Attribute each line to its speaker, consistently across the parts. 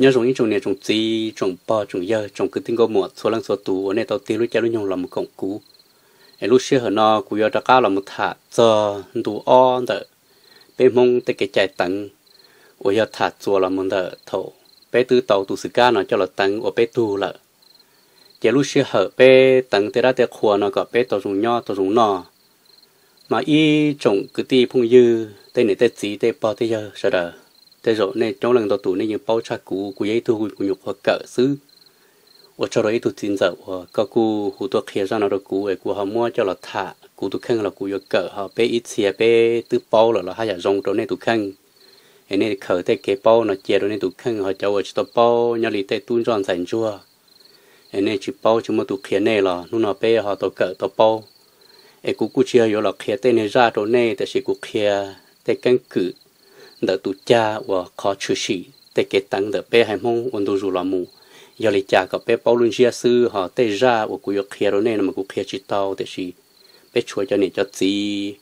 Speaker 1: nhớ dùng những trồng này trồng gì trồng bò trồng dơ trồng cứ tinh gô mùa số lần số tù ở nơi tàu tiên lúc cha lúc nhung là một cổng cũ em lúc xưa hồi nó cũng giờ đã cao là một thả giờ đủ on đợt bên mông tới cái chạy tầng ở giờ thả chùa là một đợt thổ bé từ tàu tù sự ca nó cho là tầng ở bé tu là giờ lúc xưa hồi bé tầng tới ra tới khua nó có bé tàu dùng nho tàu dùng nọ mà y trồng cứ ti phong dư tên này tên gì tên bò tên dơ sao đó thế rồi nên trong lần đầu tù nên những bao cha cũ của giấy thu của nhục hoặc cỡ xứ ở cho đấy tôi tin dậu ờ, có cụ hủ tôi kia ra nó được cụ ấy cụ họ mua cho là thả cụ tôi khăn là cụ yêu cỡ họ bé ít xìa bé tứ bao là là hai giờ rong rồi nên tôi khăn ấy nên khởi tay cái bao nó chè rồi nên tôi khăn họ cháu ở chỗ bao nhà lì tay tuôn tròn sành chua ấy nên chỉ bao chúng mà tôi kia này là nu nó bé họ tôi cỡ tôi bao ấy cụ cụ chia yêu là kia tay này ra rồi này tại sự cụ kia tay căng cử đã tu cha và khó chịu sĩ để kết tăng đỡ bé hai mong ôn đồ dù là mù giờ lấy cha gặp bé bao luôn chia sư họ tê ra và cú yêu kia rồi nên mà cú kia chỉ tao tê sĩ bé chúa cho nên cho gì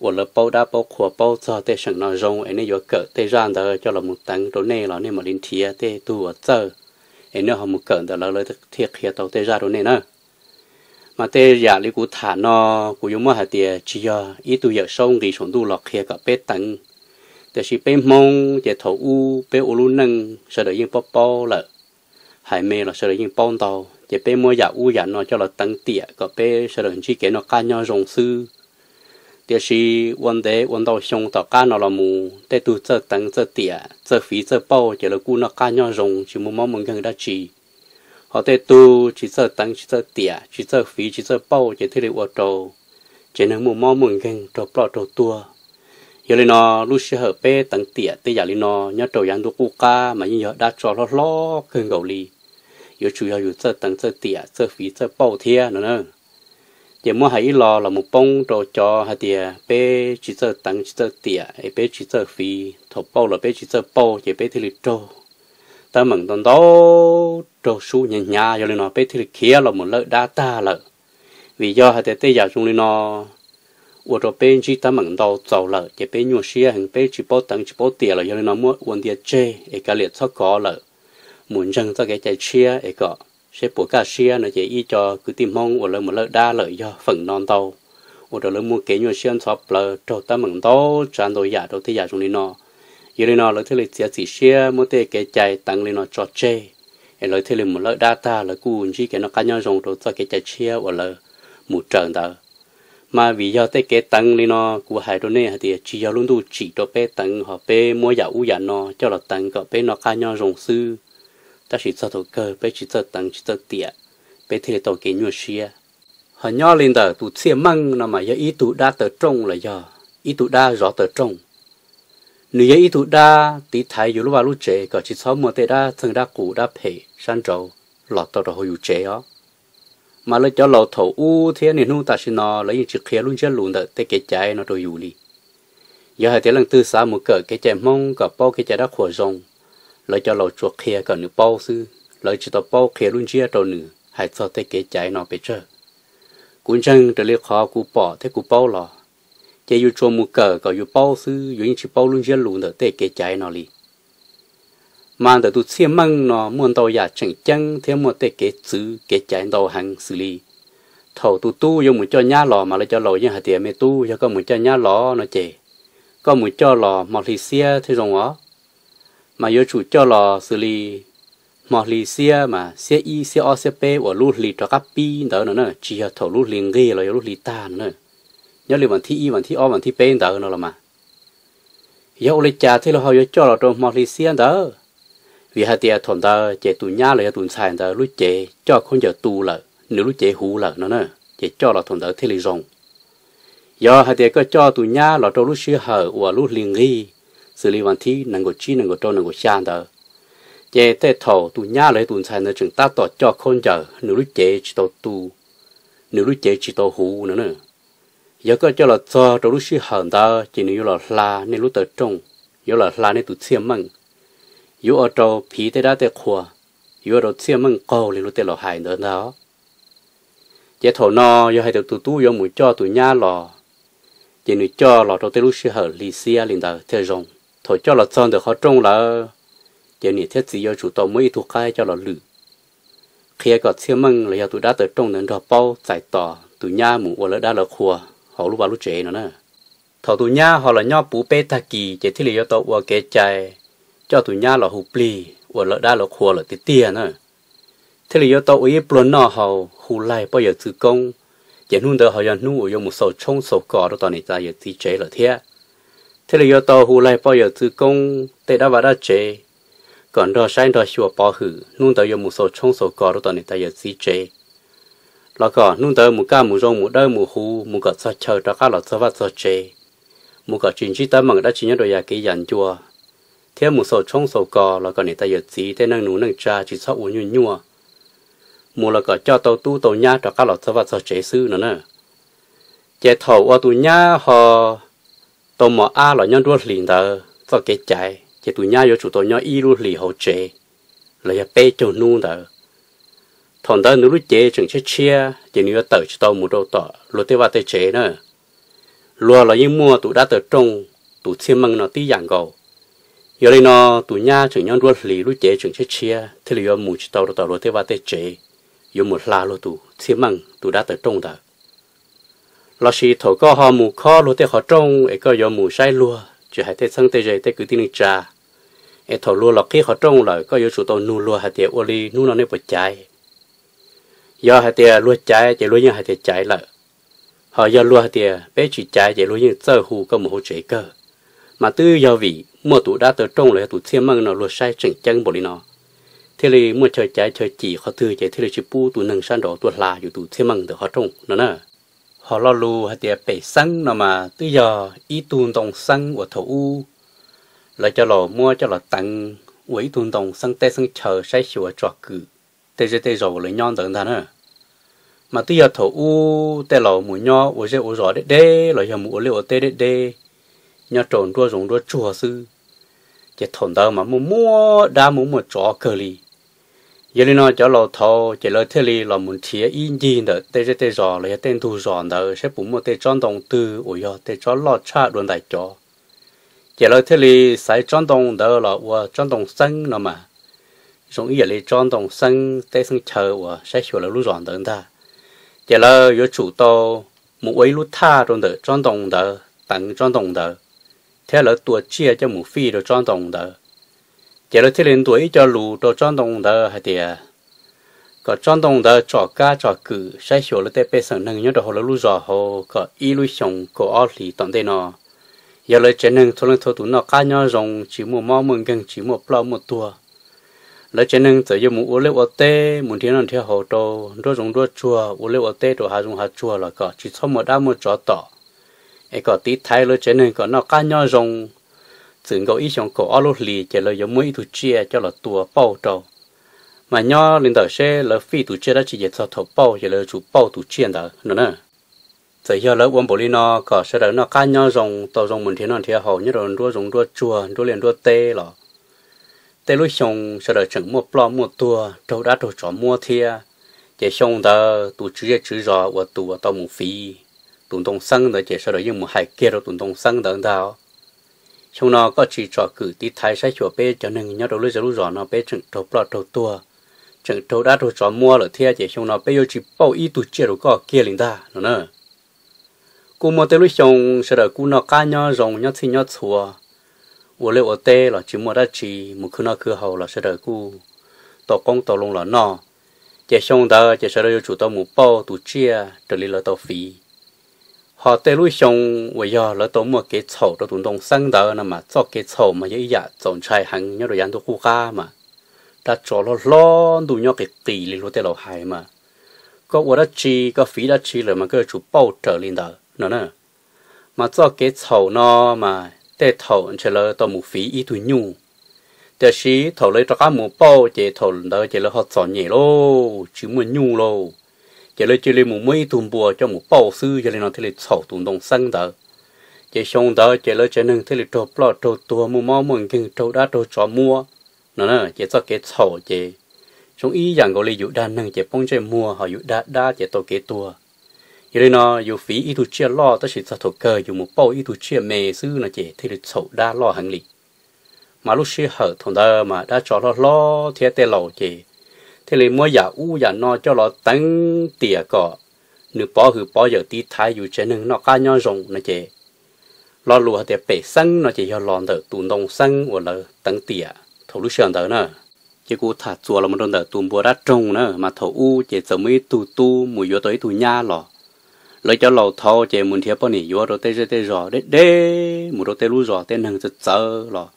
Speaker 1: và lỡ bao đã bao khua bao cho tê sẵn nó rong ấy nên giờ cỡ tê ra đỡ cho là một tăng rồi nên là nên mà linh thiê tê tu ở giờ ấy nên họ một cỡ đỡ lỡ lỡ thiệt kia tao tê ra rồi nên nữa mà tê giả lý cú thả nó cú dùng mà hạt tiền chỉ do ý tu giờ sông thì xuống tu lọt kia gặp bé tăng แต่ชีเป็นมงจะถูอูเป็นอุลุนังสดยิ่งปอปอเลยหายเมลสดยิ่งป้อนตอจะเป็นมัวอยากอูอยากนอนจะเราตั้งเตี่ยก็เป็นสดชีเกนอกการยอรงซื้อเดี๋ยวชีวันเดวันดอชงต่อการนอลมูแต่ตัวเจอตั้งเจอเตี่ยเจอฝีเจอป้อจะเรากู้นอกการยอรงชิมุมอมึงกันได้ชีเขาแต่ตัวชีเจอตั้งชีเจอเตี่ยชีเจอฝีชีเจอป้อจะที่เรียกว่าโตจะนึกมุมอมึงกันตัวปลอดตัว giờ lên nó lúc sẽ hợp bê tận tiệt tới giờ lên nó nhớ trâu giang đuôi cu ca mà như đã cho nó lo hơn gầu lì giờ chủ yếu là sơ tận sơ tiệt sơ phí sơ bao thia nữa nè giờ mua hay lo là một bông đồ cho hai tiệt bê chỉ sơ tận chỉ sơ tiệt ấy bê chỉ sơ phí thổ bao là bê chỉ sơ bao giờ bê thì lịch trâu ta mừng tận đó trâu su nhà nhà giờ lên nó bê thì lịch kia là một lợi đa ta lợi vì do hai tiệt tới giờ chúng lên nó 我这边去他们到走了，这边用些很边去包等去包点了，有那么问题这一个列出高了，门上这个在车一个，些不干些那些一叫 cứ tìm mong 我了么了 đa 了要 phần non đâu，我这了么给用些差不了，到他们到站到牙到底牙中里呢，有里呢了这里只只些么得给在等里呢做这，哎了这里么了 data 了顾问去给那干 nhau 用到这个在车我了，木正的。mà vì do tới cái tăng này nó của hai đôi này thì chỉ do luôn đủ chỉ cho bé tăng họ bé mua giả u giả nó cho là tăng có bé nó khai nhau rồng sư ta chỉ cho thổ cơ bé chỉ cho tăng chỉ cho tiệt bé thì tổ kiến nhuận xia họ nhỏ lên tờ tụ xia măng nó mà do ý tụ đa tờ trông là giờ ý tụ đa rõ tờ trông nếu do ý tụ đa tí thái dù lúc vào lúc trẻ có chỉ số mà tê đa thường đa cụ đa phê san trầu lọt tờ rồi hồi trẻ đó mà lấy cho lầu thổ u thế này hung ta xin nó lấy những chiếc khía luôn chết luôn đợi tới cái trái nó rồi dù đi giờ hai tiếng lần tư xa một cỡ cái trái mong cả bao cái trái đã khổ rong lấy cho lầu chuột khía cả nửa bao sư lấy chỉ tao bao khía luôn chia rồi nửa hai cho tới cái trái nó bị chơi cũng chẳng trở lấy khó cú bỏ thế cú bao lò chỉ yêu chuột một cỡ cả yêu bao sư yêu những chiếc bao luôn chết luôn đợi tới cái trái nó đi มันแต่ตัวเชียมันเนาะมันตัวอยากจังจังเท่ามันแต่เกิซื้อเกจดใจตัวหังสุรีทั่วตัวตู้ยังเหมือนจะย่าหล่อมาแล้วจะหล่อยังหัาเตี้ยไม่ตู้ยังก็เหมือนจะย่าหล่อเนาะเจ ก็เหมือนจะหล่อมาลีเซียที่ตรงอ๋อมาโยชูจะหล่อสุรี มาลีเซียมาเซียอีเซียอ๋อเซียเปว่าลูกหลีตัวกับปีเดินเนอะจีฮะทั่วลูกหลีเงี้เรอยู่ลูกหลีตาเนอะย้อนื่องวันที่อีวันที่อ๋อวันที่เป็นเดินเนาะละมายาอุลิจาที่เราเฮาโยชูเ่อตรงมาลีเซียเดิน vì hai tia thon ta chế tu nhá lại tu xài ta lúc chế cho không giờ tu là nếu lúc chế hú là nó nè chế cho là thon ta thế lý rồng do hai tia có cho tu nhá là trong lúc xưa hở và lúc liền nghi xử lý hoàn thi năng 够 chi năng 够 cho năng 够 xan ta chế thế thầu tu nhá lại tu xài nó chừng ta tỏ cho không giờ nếu lúc chế chỉ tụ tu nếu lúc chế chỉ tụ hú nó nè do có cho là cho trong lúc xưa hở ta chỉ nếu là la nên lúc tập trung nếu là la nên tu xiêm măng 有澳洲皮带拉的阔，有澳洲车门高哩，路得老海的呢。这头呢，有还得嘟嘟有木叫嘟伢咯，这女叫老早在路时候，历史啊领导在用，头叫老长得好中了，这女他只要主动每土开叫老绿，开个车门了要嘟拉得中能到包再大，嘟伢木我了拉了阔，好路把路窄了呢。头嘟伢好了伢不背他记，这体里要到我给在。cho tụi nhà là hụp lì và lỡ đa là khua là tí tiền nữa thế là do tao ấy blunt nó hầu hù lại bao giờ từ công giờ nu đỡ họ giờ nu ở dùng một sầu trông sầu cỏ đó toàn này ta giờ tí chế là thế thế là do tao hù lại bao giờ từ công tệ đã vào đã chế còn đó sai đó chùa bỏ hử nu đỡ dùng một sầu trông sầu cỏ đó toàn này ta giờ tí chế là có nu đỡ một ca một rong một đôi một hù một cái sao chờ đó cả là sao vắt sao chế một cái chuyện chỉ ta mà đã chỉ nhớ đồ nhà cái dàn chùa thế một số trong số cò là còn để ta giật gì thế năng nú năng cha chỉ sót uống nhu nhua mù là có cho tàu tu tàu nha cho các lọ sơ vật sơ chế sư nữa nè chế thầu ở tu nha họ tàu mỏ a là nhân đua liền tờ cho cái chạy chế tu nha vô chủ tàu nhau y đua lì hậu chế là giờ bê cho nu tờ thằng đó nếu lúc chế chẳng chết chia chế nếu tờ chế tàu một đầu tỏ lúc thế vật thế chế nữa lúa là những mua tụ đã tờ trung tụ xiêm măng nó tí dạng gầu giờ đây nó tụi nhà chẳng nhau đuôi lì lúc chế chẳng chết chia thế là giờ mù chỉ tàu tàu rồi thế và thế chế giờ một la rồi tụ xí măng tụ đã tới trong đó là sĩ thổ có họ mù khó rồi thế họ trong ấy có giờ mù sai lúa chỉ hay thế sang thế chế thế cứ tin trà ấy thổ lúa là khi họ trong là có giờ chủ tàu nu lúa hay thế ô li nu nó nên bật cháy, giờ hay thế lúa cháy, chạy lúa như hay thế cháy là họ giờ lúa hay thế bé chỉ cháy chạy lúa như sơ hù có một hồ chế cơ mà tư giờ vị mua tụ đã tới trong rồi tụ thiên măng nó luộc sai chỉnh chân bộ đi nó thế là mua chơi trái chơi chỉ họ tư chơi thế là chỉ bu tụ nâng san đó tụ là อยู่ tụ thiên măng được họ trong nó nè họ lo lù họ tiệt bể xăng nó mà tư giờ ý tuôn đồng xăng của thầu u là cho lò mua cho lò tặng ủy tuôn đồng xăng tê xăng chờ sai sửa trọ cử tê tê tê rồi lấy nhon tận thằng nữa mà tư giờ thầu u tê lò mùi nhon với sẽ u rõ đê đê lò giờ mùi liệu tê đê đê nhớ trộn đua rồng đua chùa sư chỉ thổn đâu mà mua mua đa mua một chỗ cờ lì giờ nó cho lò thâu chỉ lò thế lì lò muốn chia in gì đó tê tê tê giò lò tên thu giò đó sẽ bún một tê tròn đồng tư ủi yo tê cho lò cha đồn đại cho chỉ lò thế lì sai tròn đồng đó là ủa tròn đồng xanh nó mà dùng ý là tròn đồng xanh tê xanh chờ ủa sẽ hiểu là lú giò đó ta chỉ lò yo chủ to muốn ấy lú tha rồi đó tròn đồng đó tặng tròn đồng đó thế là tuổi chia cho mù phi đồ trang đồng đó chỉ là thế lên tuổi cho lù đồ trang đồng đó hay thì có trang đồng đó cho cá cho cử sai sửa là tế bê sẵn nâng nhớ đồ hồ là lù rõ hồ có y lù xong có ao lì tận tế nó giờ là chế nâng thôi lên thôi tụi nó cá nhau rồng chỉ một mao mừng gần chỉ một bao một tua là chế nâng tới giờ mù uống lệ ở tê muốn thiên ăn theo hồ đồ đồ rồng đồ chua uống lệ ở tê đồ hà rồng hà chua là có chỉ xong một đám một chó tỏ ai có tí thái lối chế nên có nó cá nhau rồng chỉ có ý trong cổ áo lối lì chỉ là giống mấy tụ chia cho là tua bao trâu mà nhau lên đầu xe là phi tụ chia đó chỉ để cho thầu bao cho là chủ bao tụ chia đó nữa nè giờ giờ lỡ quân bộ đi nó có sẽ là nó cá nhau rồng tàu rồng mình thì nó thì hầu như là đua rồng đua chùa đua liền đua tê lọ tê lối sông sẽ là chẳng mua plo mua tua trâu đã trâu chó mua thia chỉ sông đó tụ chia chữ rõ và tụ tàu mù phi tụng tông sang đó chỉ sau đó dùng một hai kia rồi tụng tông sang đó đào trong nó có chỉ cho cử tí thái sai chùa bé cho nên nhớ đầu lưỡi lúc rõ nó bé chừng đầu lọt đầu tua chừng đầu đã đầu chó mua rồi thế chỉ trong nó bê vô chỉ bao ít tụ chia rồi có kia linh ta nó nè cú mua tới lúc chồng sau đó cú nó cá nhớ rồng nhớ thì nhớ chùa ủa lệ ủa tê là chỉ mua đã chỉ một khi nó cứ hầu là sau đó cú tổ công tổ lông là nó chỉ trong đó chỉ sau đó chủ tao một bao tụ chia trở lại là tao phí họ tê lui xong vậy giờ lỡ tổ mua cái chậu đó tụng đồng sang đó nè mà cho cái chậu mà vậy giờ chọn trai hàng nhớ rồi ăn tôi khu ca mà đã cho nó lo đủ nhớ cái tỷ lệ lúa tê lầu hai mà có ở chi có phí đó chi rồi mà cứ chủ bao trở lên đó nữa nè mà cho cái sầu nó mà tê thầu chỉ lỡ tổ một ít tuổi nhung tê xí thầu lấy cho cá bao chỉ thầu đó chỉ lỡ họ chọn nhẹ lô chứ muốn nhung lô giờ lấy chơi lên một mấy tuần bùa cho một bao sư giờ lấy nó thế là sầu tuần đồng sang đó giờ xong đó giờ lấy chơi nên thế là trộn bò trộn tua mua máu mua kinh trộn đá trộn chó mua nó nè giờ cho cái sầu giờ trong ý rằng gọi là dụ đa năng giờ phong chơi mua họ dụ đa đa giờ tôi kế tua giờ lấy nó dụ phí ít tu chia lo tất sự thật cơ dụ một bao ít tu chia mè sư nó giờ thế là sầu đa lo hàng lì mà lúc xưa hở thằng đó mà đã cho lo lo thế tê lầu chị thế là mua giờ u giờ nó cho nó tăng tiền cọ nửa bỏ hử bỏ giờ tí thái dù chế nâng nó cá nhau rồng nó chế lo lù hạt bể sân nó chỉ cho lòn thở tụ nông sân của là tăng tiền thổ lúc sơn thở nè chỉ cú thả chùa là một đôi đỡ tụ bùa đá trông nè mà thầu u chỉ giờ mới tụ tụ mùi vô tới tụ nha lò lấy cho lầu thâu chỉ muốn thiệp bao nhiêu vô rồi tê tê rõ đê đê mùi rồi tê lú rõ tê nâng rất sợ lò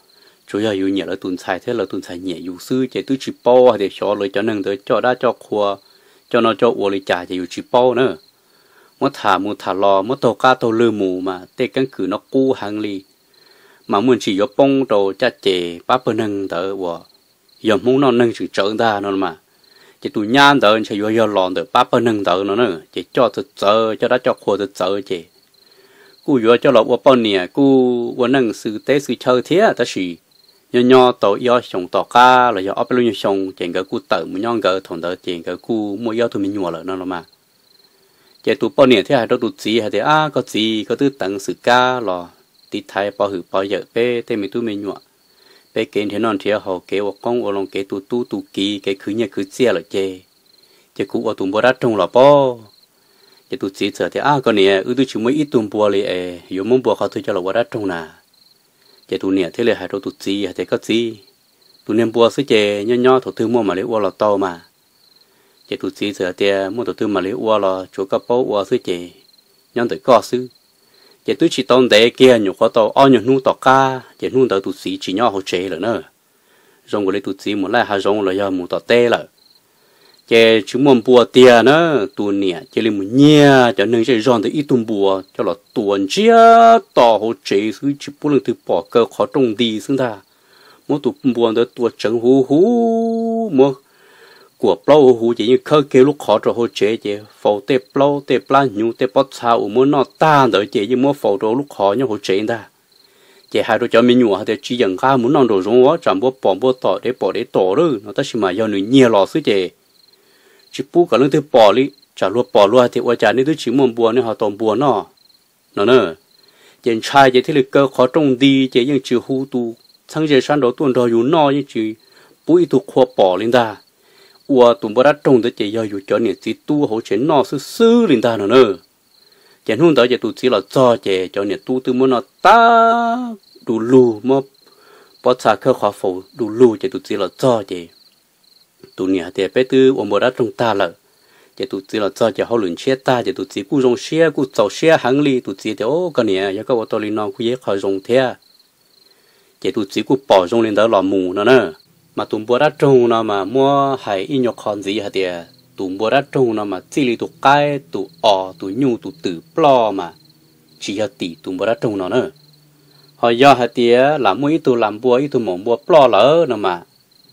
Speaker 1: 主要有 nhiều là tuần sai thế là tuần sai nhẹ dù sư chỉ tôi chỉ bao thì cho lời cho nên tới cho đã cho khoa cho nó cho uo lời trả chỉ chỉ bao nữa mất thả mất thả lò mất tàu cá tàu lư mù mà tê căn cứ nó cú hàng li mà muốn chỉ có bông tàu cha chè ba bơ nâng tới uo giờ muốn nó nâng sự trở ra nó mà chỉ tụi nhan tới chỉ vô vô lòn tới ba bơ nâng tới nó nữa chỉ cho tới chờ cho đã cho khoa tới chờ chỉ cú vô cho lọ uo bao nè cú uo nâng sự tế sự chơi thế ta chỉ nhỏ nhỏ tổ yêu sống tổ cá là do ấp luôn sống chuyện cái cú tự mà nhon cái thằng đó chuyện cái cú mua yêu tụi mình nhua rồi nó là mà chế tụi bao niệm thì hai đầu tụi gì hay thế à có gì có tư tận sự ca là tí thái bao hử bao giờ bé thế mình tụi mình nhua bé kiến thế non thế họ kế hoặc con ở lòng kế tụi tụi tụi kỳ cái khứ nhà khứ xe là chế chế cụ ở tụi bao đắt trong là bao chế tụi gì sợ thế à con nè ư tụi chúng mới ít tụi bao lì ê yếu muốn bao khó tụi cho là bao đắt trong nà chế tụ nè thế là hai tụt chi hai chế có chi tụ niệm bùa sứ chế nhỏ nhỏ thổ tư mua mà lấy uo là to mà chế tụt chi sửa tiền mua thổ tư mà lấy uo là chỗ có bố uo sứ chế nhân tới co sứ chế tụ chỉ tông đệ kia nhổ khó tàu ao nhổ nu tàu ca chế nu tàu tụt chi chỉ nhỏ hỗ chế là nữa rong của lấy tụt chi một lại hai rong là giờ một tàu tê rồi chế chúng mồm bùa tiền nó tu nè chế lên một nhia, cho nên sẽ dọn tới ít tuần bùa cho là tuần chia tỏ hồ chế thứ chỉ bốn lần thứ bỏ cơ khó trông đi xứng ta mỗi tu bùa đó tu trứng hú hú mỗi của bao hú hú chỉ như khơi kêu lúc khó cho hồ chế chế phổ tế bao tế bao nhung tế bao sao mỗi nó ta đợi chế như mỗi phổ đồ lúc khó như hồ chế ta chế hai đôi cho mình nhủ đứa chỉ dần ra muốn non đồ rong quá chẳng bố bỏ tỏ để bỏ để tỏ rồi nó ta chỉ mà do nữ nhia lọ xứ chế chỉ bú cả lưng thứ bỏ đi chả luôn bỏ luôn thì ôi chả nên thứ chỉ muốn bùa nên họ tồn bùa nọ nó nè hiện trai chỉ thấy lực cơ khó trông đi chỉ những chữ hú tu thằng giờ sang đầu tuần đó dù nọ như chữ bú ít thuộc khó bỏ lên ta ua tụm bơ ra trông tới chỉ do dù cho nên chỉ tu hỗ trợ nọ sư sư lên ta nó nè chẳng hôm đó chỉ tu chỉ là cho chỉ cho nên tu từ muốn nọ ta đủ lù mà bớt xa cơ khó phổ đủ lù chỉ tu chỉ là cho chỉ tụ nhà thì bé tư ông bố đã trong ta lợ chỉ tụ chỉ là cho chỉ họ luyện xe ta chỉ tụ chỉ cú dùng xe cú tàu xe hàng li tụ chỉ thì ô cái này giờ các ô tô lên cứ dễ khỏi dùng thế chỉ tụ chỉ cú bỏ dùng lên đó là mù nữa nè mà tụm bố đã trông nó mà mua hay in nhọc con gì hả thì tụm bố đã trông nó mà chỉ li tụ cái tụ ọ tụ nhu tụ tử plo mà chỉ hả tỷ tụm bố đã trông nó nữa họ do hả thì làm mua ít tụ làm bùa ít tụ mỏng bùa plo lỡ nữa mà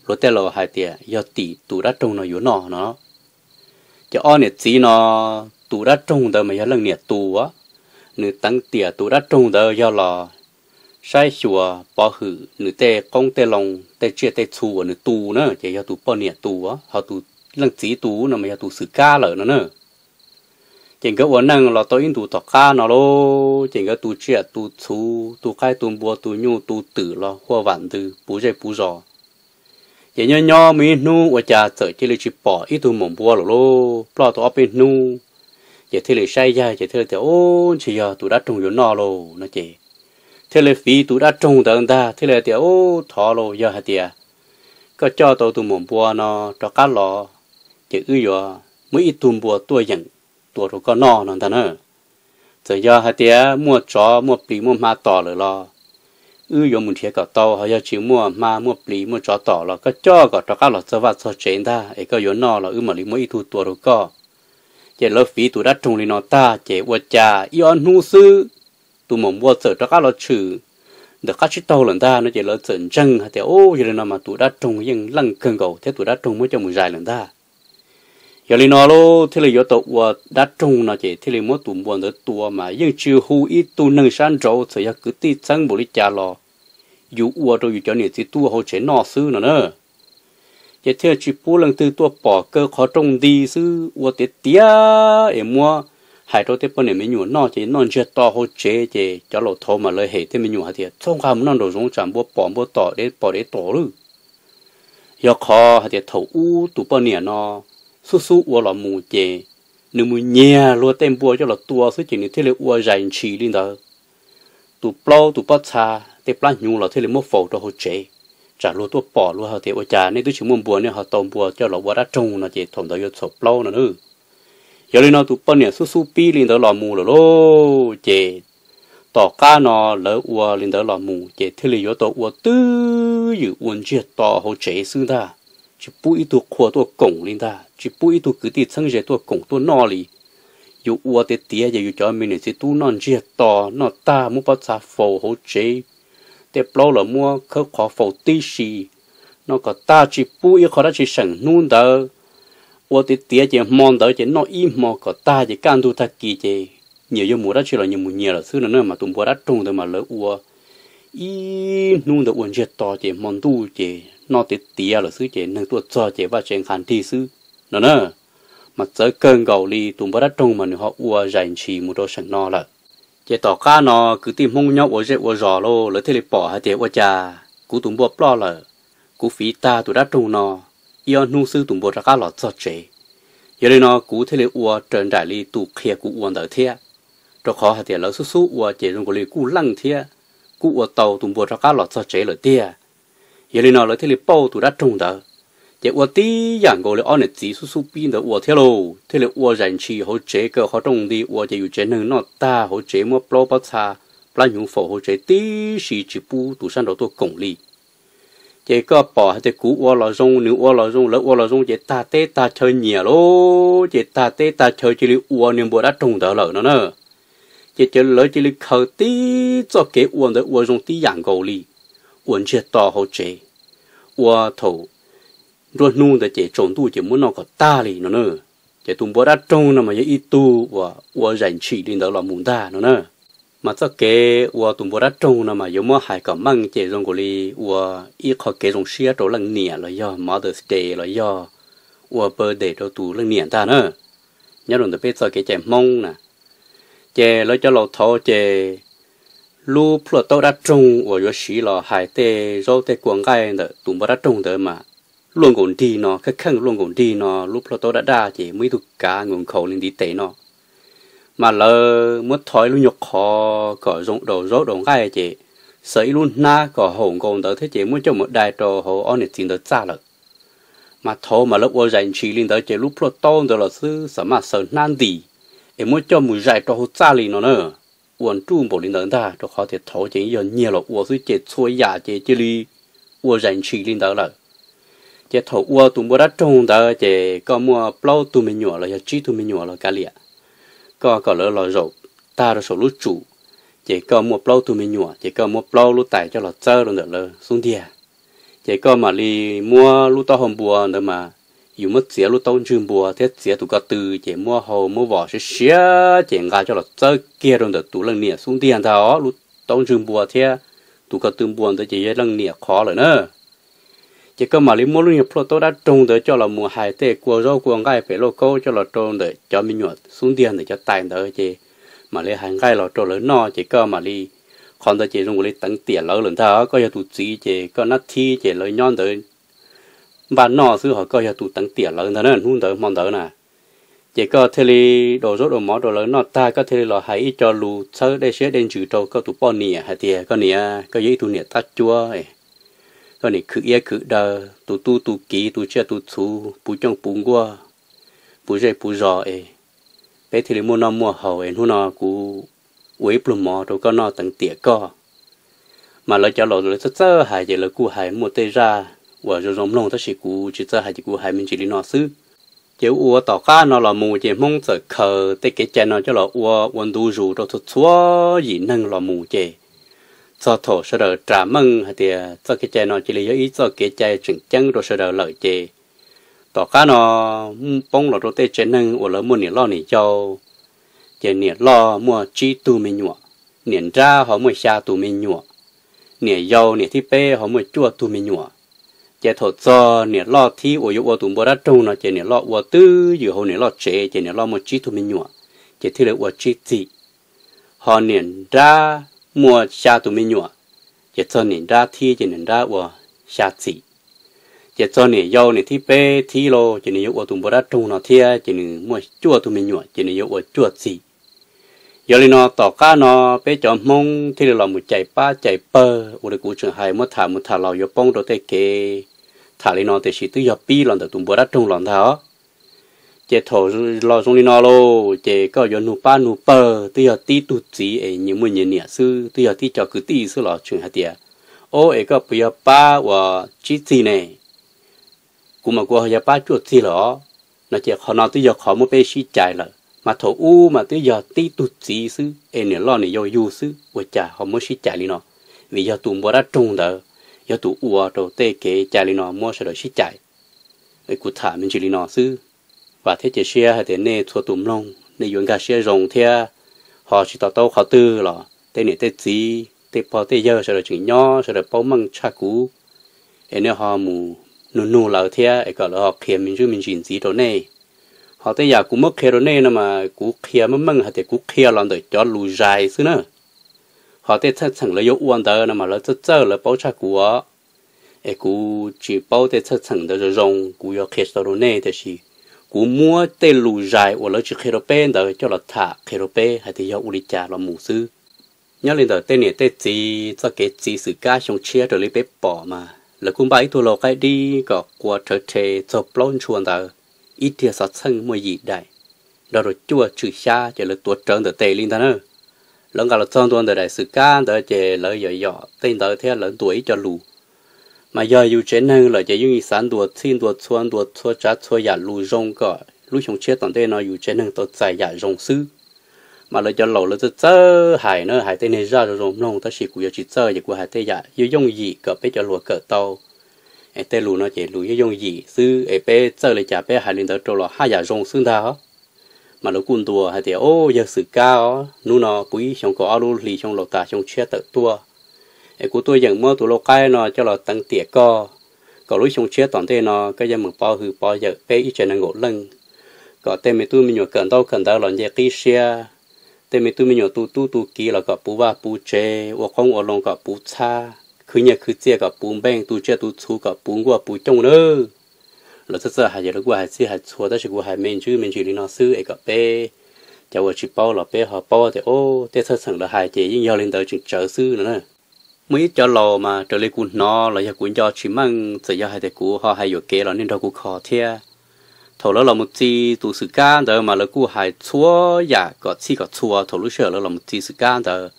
Speaker 1: rồi tê là hai tiệt giờ tỷ tủ đã trông nó yếu nọ nó cho o nè chỉ nó tủ đã trông đời mà giờ lần nè tù á nữ tăng tiệt tủ đã trông đời giờ là sai chùa bỏ hử nữ tê công tê lòng tê chia tê chùa nữ tù nữa chỉ giờ tù bỏ nè tù á họ tù lần chỉ tù nó mà giờ tù sự ca lợ nó nữa chỉnh cái vấn năng là tôi in tụ tọt ca nó lo chỉnh cái tụ chia tụ chú tụ khai tụ bùa tụ nhu tụ tử lo hoa vạn từ bù dây bù giò giờ nhớ nhớ mi nu và cha sợ chỉ lấy chỉ bỏ ít tu mồm bùa lô lô lo tụ ấp nu giờ thế lấy sai ra giờ thế lấy ô chỉ giờ tụ đã trồng vô nọ lô nó chỉ thế lấy phí tụ đã trồng tận ta thế lấy tiểu ô thọ lô giờ hạt tiệt có cho tụ tụ mồm bùa nó cho cá lò chỉ ư giờ mới ít tu bùa tuổi dần tuổi rồi có nọ nó ta nữa giờ giờ hạt tiệt mua chó mua bì mua ma tỏ rồi lo ư yo mun thia ka to ha ya chi mua ma mua pli mua cho to lo ka cho ka to ka lo cho va cho chen da e ka yo no lo ư ma li mo i tu tu ro ko che lo fi tu da chung li no ta che wa cha yo nu sư tu mo mua cho to ka lo chư được các chiếc tàu lần ta nó chỉ lỡ chẩn chân ha theo ô cho nên mà tụi đã trồng những lăng keng cầu thế tụi đã trồng mới cho mùi dài lần ta giờ lên nó lô thế là do tụ đã trồng nó chỉ thế là mua tụi buồn tới tụi mà những chưa hú ít tụi nâng san trâu thì cứ tít sang bồ lít cha lò dù ua rồi dù cho nè thì tua hồ chế nọ sư nữa nữa chế theo chỉ bố lần từ tua bỏ cơ khó trông đi sư ua tế tía em mua hai trâu tế bố nè mấy nhủ nọ chế nọ chế tỏ hồ chế chế cho lộ thô mà lời hệ thế mấy nhủ hả thiệt thông khá muốn nọ đồ giống chẳng bố bỏ bố tỏ để bỏ để tỏ lưu yo khó hả thiệt thầu u tụ bố nè nọ su su ua lọ mù chế nếu mù nhè luôn tên bố cho lọ tua sư chỉ nên thế là ua dành chỉ linh đó tụ bao tụ bao cha thì plan nhung là thế là một phổ cho họ chế trả lúa tôi bỏ lúa họ thì cha nên tôi chỉ muốn bùa nên họ tôm bùa cho lọ bùa đã trồng nó chỉ thòng đó vô sổ bao nó nữa giờ lên nó tụ bao nè su su pi lên đó lò mù rồi lô chế tỏ cá nó lỡ ua lên đó lò mù chế thế là vô tổ ua tư dự uốn chết tỏ họ chế xương ta chỉ bùi tụ khua tôi cổng lên ta chỉ bùi tụ cứ tiệt sang chế tôi cổng tôi nọ lì 有我的爹也有叫明年是都能接到，那大木把茶否好吃，แต่ปลอละมัวเขาขอฝ่ตีสีนอกก็ตาจีปุยขอได้จีสังนู่นเด้อว่าติเตียจะมองเด้อจะนออีมอก็ตาจะการดูทักกีเจเหนียวยมูได้จีละยมูเหนียละซื้อนั่นมาตุมบัวได้ตรงเด้อมาเลออัวอีนู่นเด้ออ้วนเจต่อเจมองดูเจนอติเตียละซื้อเจหนึ่งตัวจอเจว่าเจงขันที่ซื้อนั่นเนอะ mà tới cơn gầu li tụm bớt đất trong mà họ ua dành chỉ một đôi sẵn no là chế tỏ cá nó cứ tìm hung nhau ở dễ ua giò lô lỡ thế bỏ hai tiệt ua cha cú tụm bớt lo là cú phí ta tụi đất trong nó yêu nu sư tụm bớt ra cá lọ cho chế giờ đây nó cú thế ua trần đại li tụ kia cú ua đỡ thế cho khó hai tiệt lỡ sú sú ua chế trong cái cú lăng thế cú ua tàu tụm bớt ra cá lọ cho chế lỡ tia giờ đây nó lỡ thế bao tụi đất trong đó 这我第一样过了，俺那技术水平的我铁路，铁路我人气和这个活动的，我就有这能那大和这么不不差，不然用符和这第是一步都上到多公里。这个宝还得古我老中，牛我老中，老我老中，这大爹大车热咯，这大爹大车这里我宁波 đã 中得了呢。这这老这里靠的做给我的我用第样够力，文件到好这，我头。rồi nu ta chế trộn tu chỉ muốn nó có ta lì nó nè, chế tụng bỏ đã trông nó mà ít tu và và rèn chỉ đến đó là muốn ta nó nè, mà tất kế và tụng bỏ đã trông nó mà giống mà hai cả măng chế rong của lì và ít khó kế rong xia trổ lăng nhẹ là do mother's day là do và bờ để trổ tu lăng nhẹ ta nè, nhớ rồi ta biết sợ cái chế mong nè chế nó cho lò thọ chế lu phụ tao đã trông và yo xí là hai tê rau tê quăng gai nữa tụng bỏ đã trông đó mà luôn gọn đi nó khắc khăn luôn gọn đi nó lúc lo tôi đã đa chỉ mới được cả nguồn khẩu lên đi tệ nó mà lỡ mất thói luôn nhục khó có rộng đồ rốt đồ gai chỉ sấy luôn na có hồn còn tới thế chỉ muốn cho một đại trò hồ on để tìm tới xa lợ mà thô mà lớp ô dành chỉ lên tới chỉ lúc lo tôn rồi là sư sợ mà sợ nan đi em muốn cho một dài trò hồ xa lì nó nữa uốn trung bộ lên tới ta cho khó thì thô chỉ giờ nhiều là uốn sư chỉ xuôi giả chỉ chỉ li uốn dành chỉ lên tới rồi chế thầu ua tụm bữa đã trung đó chế có mua plau tụm mình nhỏ là chi tụm mình nhỏ là cá lịa có có lỡ là rộp ta là số lúa chủ chế có mua plau tụm mình nhỏ chế có mua plau lúa tải cho là chơi luôn được là xuống địa chế có mà đi mua lúa to hồng bùa nữa mà dù mất xía lúa tông chưng bùa thế xía tụi có từ chế mua hồ mua vỏ sẽ xía chế ngà cho là chơi kia luôn được tụi lần nè xuống địa thao lúa tông chưng bùa thế tụi có từ bùa tới chế lần nè khó rồi nữa chỉ có mà lấy mua lúc nhập lô tôi đã trồng để cho là mùa hai tết của rau của ngay phải lô câu cho là trồng để cho mình nhuận xuống tiền để cho tài đỡ chị mà lấy hàng ngay là trồng lớn no chỉ có mà lý còn đó chị dùng lấy tăng tiền lỡ lần thao có giờ tụt gì chỉ có nát thi chỉ lấy nhon tới và nó xứ họ có giờ tụt tăng tiền lỡ lần nên hôn tới mong tới nè chỉ có thế lý đồ rốt đồ mỏ đồ lớn nó ta có thể là hãy cho lù sớ để xế đến chữ trâu có tụt bao nìa hay tiền có nìa có giấy tụt nìa ta chua ấy cho nên cứ ye cứ đờ tu tu tu kỹ tu chơi tu chú bù trong bù qua bù chơi bù rõ ấy bé thì mua nó mua hậu ấy nó cú uế plum mò rồi có nó tận tiệt co mà lo cho lo rồi sơ sơ hại vậy là cú hại mua tê ra và rồi rộng lông ta chỉ cú chỉ sơ hại chỉ cú hại mình chỉ đi nó xứ chiếu uo tỏ cá nó là mù chỉ mong sợ khờ tê cái chân nó cho lo uo quân tu rủ rồi thuật xóa gì nâng là mù chỉ cho thổ sơ đầu trả mừng hay thì cho cái chè nó chỉ là do ý cho cái chè chừng chân rồi sơ đầu lợi chè tỏ cá nó bông lọ đôi tay chè nâng ủa lỡ mua nỉ lo nỉ cho chè nỉ lo mua chi tu mình nhọ nỉ ra họ mua xa tu mình nhọ nỉ dầu nỉ thi pe họ mua chua tu mình nhọ chè thổ cho nỉ lo thi ở yếu ở tụm bờ đất trâu nó chè nỉ lo ở tư dù hồ nỉ lo chè chè nỉ lo mua chi tu mình nhọ chè thi là ở chi thị, họ nỉ ra mua xa tụi mình nhỏ chỉ cho nên ra thi chỉ nên ra ở xa chỉ chỉ cho nên yêu nên thi bé thi lo chỉ nên yêu ở tụi bồ đó trung nó thi chỉ nên mua chua tụi mình nhỏ chỉ nên yêu ở chua chỉ giờ lên nó tỏ cá nó bé cho mông thi là một chạy ba chạy bơ ở đây cũng chẳng hay mất thả mất thả lo yêu bông đồ tê kê thả lên nó thì chỉ tự yêu pi lần đầu tụi bồ đó trung lần thảo chế thổ lo dùng đi nó lô chế có giờ nụ ba nụ bờ tuy giờ tí tụt gì ấy nhưng mà nhìn nhẹ sư tuy giờ tí cho cứ tí sư lo chuyện hạt tiệt ô ấy có bây giờ ba và chỉ gì nè, cũng mà qua giờ ba chuột gì đó nó chế họ nói tuy giờ họ mới phải chi chạy lợ, mà thổ u mà tuy giờ tí tụt gì sư ấy nè lo này do du sư và chả họ mới chi chạy đi nó vì giờ tụi mua ra trùng đó giờ tụi u ở đầu tê kế chạy đi nó mua sẽ đợi chi chạy ấy cụ thả mình chì đi nó sư và thế chỉ xe hay thế này thua tụm lông để dùng cả xe rồng thế à. họ chỉ tao tao khó tư lọ thế này thế gì thế bỏ thế giờ rồi chừng nhỏ được bao măng cha cũ em nên họ mù nụ nụ lão thế ấy gọi là họ kia mình chú mình chuyện gì đó này họ thấy nhà cũng mất kia đó này nữa mà cũ kia mất măng hay thế cũ kia làm để cho lùi dài xứ nữa họ thấy thật chẳng là yếu uan đó nữa mà là rất rất là bao cha cũ ấy cũ chỉ bao thế thật chẳng đó rồi rồng cũ yếu kia đó này thế gì cú mua tê lù dài ở lỡ chữ khê cho là thả khê bê hay thì do u đi mù sư nhớ lên đó tê này tê gì cho cái gì sự ca trong chia rồi lấy bếp bỏ mà là cũng bảy thua lò cái đi có qua trở thề cho plon chuồn đó ít thì sát sân mua gì đại đó rồi chua chữ xa chỉ là tuột trơn từ tê lên đó nữa lần cả là trơn tuần từ đại sự ca đó chỉ lỡ dọ tên đó theo lỡ tuổi cho lù mà giờ dù chế năng là chỉ dùng sản đồ xin đồ xuân đồ xua trả xua giả lù rong cả lũ chúng chết tận đây nó dù chế năng tao chạy giả rong sư mà lại cho lẩu là tao chớ hải nó hải tây này ra rồi rong nông tao chỉ của chỉ chớ chỉ của hải tây giả yêu dùng gì cả bây cho lúa cỡ tàu ai tây lù nó chế lù yêu dùng gì sư ai bé chớ lại trả bé hải lên tao trâu là hai giả rong sư đó mà lũ cún tua hải tây ô giờ sự cao nó nó quý trong có lũ lì trong lẩu ta trong chết tự tua ไอ้กูตัวอย่างเมื่อตัวโลกายเนาะเจ้าเราตั้งเตี๋ยก็ก็รู้ชงเชื้อตอนเทเนาะก็ยังมึงปอหือปอเยอะเป๊ะอีเจนังโกลังก็เต็มไปตู้มีหนวดเกินเต้าเกินเต้าหล่อนเยกี้เชียเต็มไปตู้มีหนวดตูตู้ตูกีแล้วก็ปูว่าปูเจวัวคงวัวลงก็ปูชาคือเนี่ยคือเจี๊ยก็ปูแบงตูเจี๊ยตูชูก็ปูวัวปูจงเนอแล้วถ้าจะหายรู้ว่าหายซื้อหายชัวแต่ฉันกูหายเมนชื่อเมนชื่อลีนอซื้อไอ้ก็เป๊ะจะว่าชิปเป้าหรอเป๊ะหอเป้าแต่โอ้แต่ถ้าสั่งแล้วหายเจยิ่งยาวเล่นเตอร์จึงเจอซื้อนะ mấy cho lò mà trở lại cuốn nó là giờ cuốn cho chỉ mang giờ giờ hai tay cú họ hay được kế là nên đâu cú khó thế thầu lỡ là một chi tụ sự can rồi mà lỡ cú hay chúa giả dạ, có chi có chúa thầu lúc sợ lỡ là một chi sự can rồi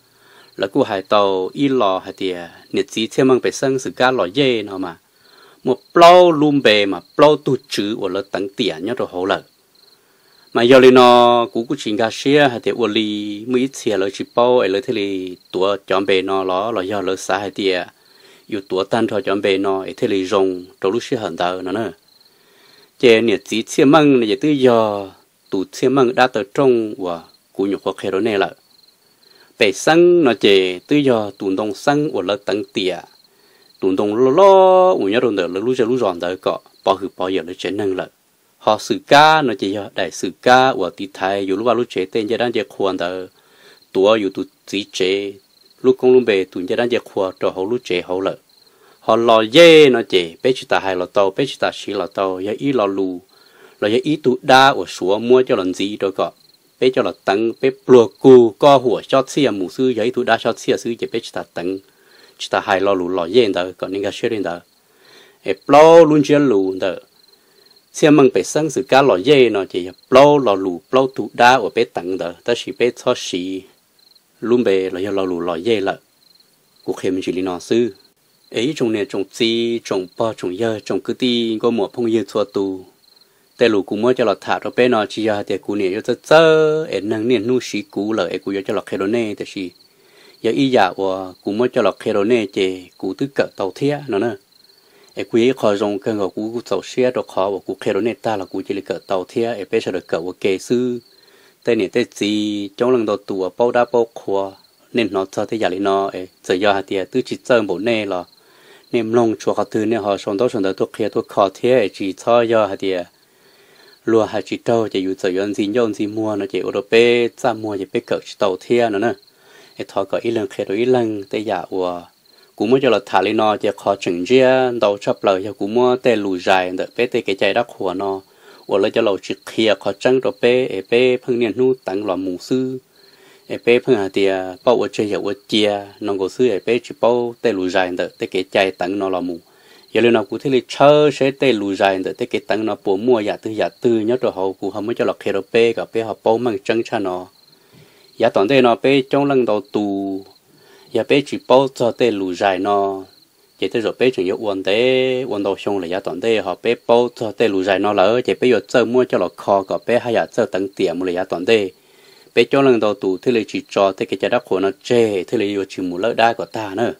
Speaker 1: lỡ cú hay tàu y lò hay tiề nhiệt chi thêm mang phải sang sự can lò dê nó mà một plau lùm bề mà plau tu chữ của lỡ tăng tiền nhớ rồi hậu lợn mà giờ lên nó cũng cũng chỉnh cả xe hay thì uổng lì mấy xe rồi chỉ bao ấy rồi thế thì tua chọn bề nó nó là giờ lỡ xa hay thì yêu tua tan thôi chọn bề nó ấy thế thì rồng trong lúc xe hận tờ nó nữa chế nè chỉ xe măng này tự giờ tụ xe măng đã tới trong và Cú nhục khó khăn đó nè là bề xăng nó chế tự giờ tụ đông xăng và lỡ tăng tiền tụ đông lo lo uổng nhớ rồi lỡ lúc giờ lúc giòn tới có bao hư bao giờ lỡ chế năng lợi họ sử ca nó chỉ đại sử ca của tí thầy dù lúc vào lúc chế tên gia đang chế khuôn tờ tuổi dù tụi tí chế lúc công lúc bề tụi gia đang chế khuôn cho họ lúc chế họ lợ họ lo dê nó chế bé chỉ ta hai lo tàu bé chỉ ta xí lo tàu giờ ý lo lù lo giờ ý tụi đa của số mua cho lần gì rồi có bé cho là tăng bé plua cu co hủa cho xia à mù sư giờ ý tụi đa cho xia sư chế bé chỉ ta tăng chỉ ta hai lo lù lo dê tờ còn nên cái chuyện tờ ê plo luôn chế lù tờ xem mừng phải sang sự cá lò dê nó chỉ plau lò lù plau tụ đá ở bên tầng đó ta chỉ bên cho xì luôn bề là lò lù lò dê là cụ khi mình chỉ nó sư ấy trong nè trong chi trong bò trong dơ trong cứ ti có một phong yêu thua tù แต่ลูกกูมั่วจะหลอดถาดเราเป็นนอชียาแต่กูเนี่ยยจะเจอเอ็นนังเนี่ยนู่ชีกูเลยไอ้กูยจะหลอดเคโรเน่แต่ชีอย่าอีอยากว่ากูมั่วจะหลอดเคโรเน่เจกูตึกเกะเตาเทียเนาะเนอะเอ้กูยี่คอยงกันกับกูกูเจาเชียดอกคอว่ากูเคโรเนต้าละกูจะเลยเกิดเตาเทียเอ้เป๊ะเฉลยเกิดว่าเกซื้อแต่เนี่ยแต่จีจ้องลังตัวตัวเป้าด้าเป้าครัวเน้นนอตเตอร์ที่อยากเลยนอเอ้จะยาหเตียตื้อจิตเจิมบุเน่ละเนี่ยมลงชัวร์ก็ตื้อเนี่ยหอชนตัวชนตัวตัวเคลียตัวคอเทียไอ้จีท้อยาหเตียรัวหาจิตโตจะอยู่จะยอนซีย้อนซีมัวนะจะอุดเป๊ะจ้ามัวจะเป๊ะเกิดเตาเทียนะเนะไอ้ทอก็อีหลังเคลียตัวอีหลังแต่อยากวัว cũng mới cho là thả lên nó chỉ khó chừng chia đầu chấp lời cho cũng mới tê lùi dài đợi bé tê cái trái đắc của nó ủa lấy cho lầu chỉ kia khó chăng rồi bé ở bé phương niên nu tặng lọ mù sư ở bé phương hà tia, bao ở chơi ở chia nông có sư ở bé chỉ bao tê lùi dài đợi tê cái chạy tặng nó lọ mù giờ lên nó cũng thế là chờ sẽ tê lùi dài đợi tê cái tặng nó bố mua giả tư giả tư nhớ rồi hậu cũng không mới cho là kia rồi bé gặp bé họ bao mang chăng cha nó giả toàn thế nó bé trong lần đầu tù giờ bé chỉ bao cho tê lù dài nó chỉ tê rồi bé chỉ nhớ uốn tê uốn đầu xong là giờ toàn tê họ bé bao cho tê lù dài nó lỡ chỉ bé giờ chơi mua cho nó kho có bé hay giờ chơi tăng tiền một là giờ toàn tê bé cho lần đầu tụ thế là chỉ cho thế cái chế đắc của nó chê thế là giờ chỉ mua lỡ đai của ta nữa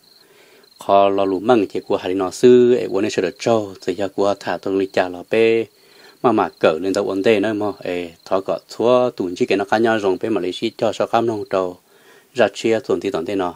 Speaker 1: khó lo lù măng chỉ của hai nó sư ấy e uốn sẽ được cho thì giờ của thả tuần đi trả là bé mà mà cỡ lên tàu uốn tê nữa mà ấy e, thọ có thua tụ chỉ cái nó cá nhau rồi bé mà lấy chỉ cho sao khám nông trầu ra chia tuần thì toàn thế nó